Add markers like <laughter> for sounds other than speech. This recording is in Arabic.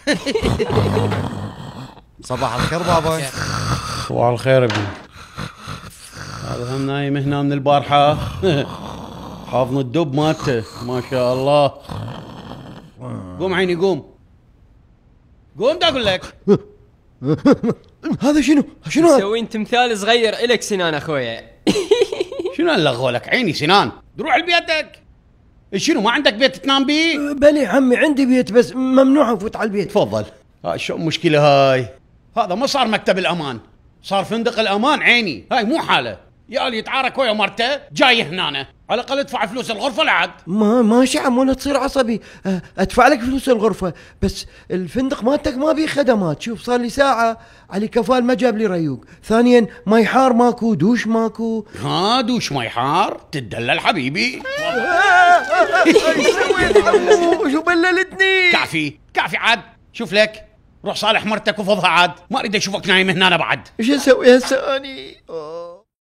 <laughs> صباح الخير بابا صباح الخير ابني هذا هم نايم هنا من البارحة <laughs> حافظ الدب مالته ما شاء الله قوم عيني قوم قوم دا اقول لك <laughs> هذا شنو؟ شنو مسوين تمثال صغير الك سنان اخويا شنو اللغوا لك عيني سنان روح لبيتك شنو ما عندك بيت تنام بيه؟ أه، بلي عمي عندي بيت بس ممنوع نفوت على البيت تفضل ها شو المشكلة هاي؟ هذا ما صار مكتب الأمان صار فندق الأمان عيني هاي مو حالة يا اللي يتعارك ويا مرته جاي هنا على الاقل ادفع فلوس الغرفه لعد ما ماشي عمو لا تصير عصبي أه، ادفع لك فلوس الغرفه بس الفندق مالتك ما بيه خدمات شوف صار لي ساعه علي كفال ما جاب لي ريوق ثانيا ما حار ماكو دوش ماكو ها دوش ما حار تدلل حبيبي <laughs> شو بللتني كافي كافي عاد شوف لك روح صالح مرتك وفضها عاد ما اريد اشوفك نايم هنا بعد ايش اسوي هسه اني